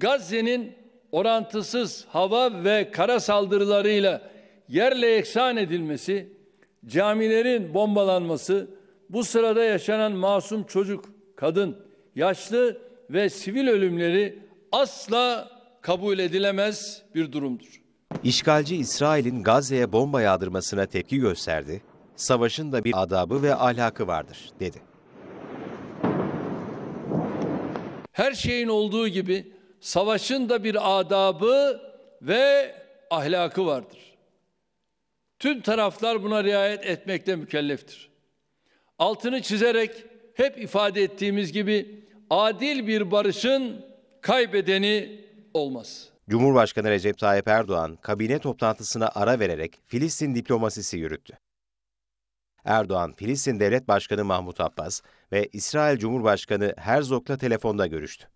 Gazze'nin orantısız hava ve kara saldırılarıyla yerle yeksan edilmesi, camilerin bombalanması, bu sırada yaşanan masum çocuk, kadın, yaşlı ve sivil ölümleri asla kabul edilemez bir durumdur. İşgalci İsrail'in Gazze'ye bomba yağdırmasına tepki gösterdi. Savaşın da bir adabı ve ahlakı vardır dedi. Her şeyin olduğu gibi savaşın da bir adabı ve ahlakı vardır. Tüm taraflar buna riayet etmekle mükelleftir. Altını çizerek hep ifade ettiğimiz gibi adil bir barışın kaybedeni olmaz. Cumhurbaşkanı Recep Tayyip Erdoğan kabine toplantısına ara vererek Filistin diplomasisi yürüttü. Erdoğan, Filistin Devlet Başkanı Mahmut Abbas ve İsrail Cumhurbaşkanı Herzog'la telefonda görüştü.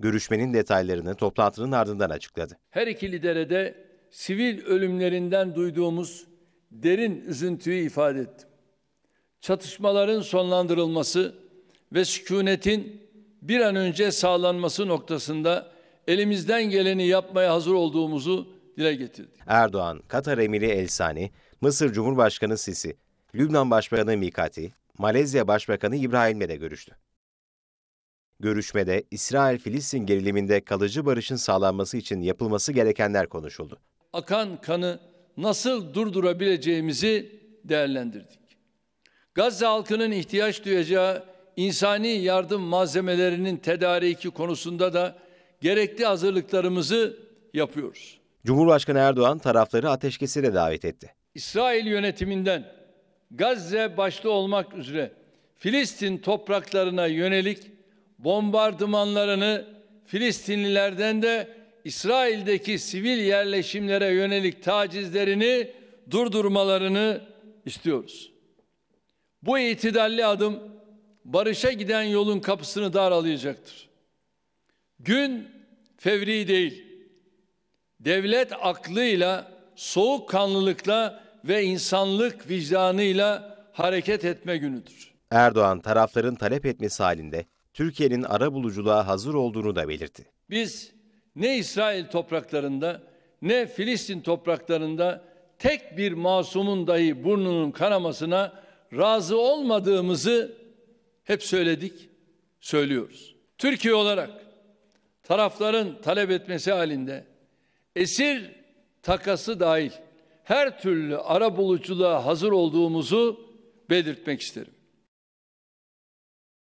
Görüşmenin detaylarını toplantının ardından açıkladı. Her iki lidere de sivil ölümlerinden duyduğumuz derin üzüntüyü ifade ettim. Çatışmaların sonlandırılması ve sükunetin bir an önce sağlanması noktasında elimizden geleni yapmaya hazır olduğumuzu dile getirdik. Erdoğan, Katar Emiri El Sani, Mısır Cumhurbaşkanı Sisi, Lübnan Başbakanı Mikati, Malezya Başbakanı İbrahim'le de görüştü. Görüşmede İsrail-Filistin geriliminde kalıcı barışın sağlanması için yapılması gerekenler konuşuldu. Akan kanı nasıl durdurabileceğimizi değerlendirdik. Gazze halkının ihtiyaç duyacağı insani yardım malzemelerinin tedariki konusunda da gerekli hazırlıklarımızı yapıyoruz. Cumhurbaşkanı Erdoğan tarafları ateşkesi de davet etti. İsrail yönetiminden Gazze başta olmak üzere Filistin topraklarına yönelik bombardımanlarını Filistinlilerden de İsrail'deki sivil yerleşimlere yönelik tacizlerini durdurmalarını istiyoruz. Bu itidalli adım barışa giden yolun kapısını daralayacaktır. Gün fevri değil. Devlet aklıyla, soğukkanlılıkla ve insanlık vicdanıyla hareket etme günüdür. Erdoğan tarafların talep etmesi halinde Türkiye'nin ara buluculuğa hazır olduğunu da belirtti. Biz ne İsrail topraklarında ne Filistin topraklarında tek bir masumun dahi burnunun kanamasına razı olmadığımızı hep söyledik, söylüyoruz. Türkiye olarak tarafların talep etmesi halinde esir takası dahil her türlü ara buluculuğa hazır olduğumuzu belirtmek isterim.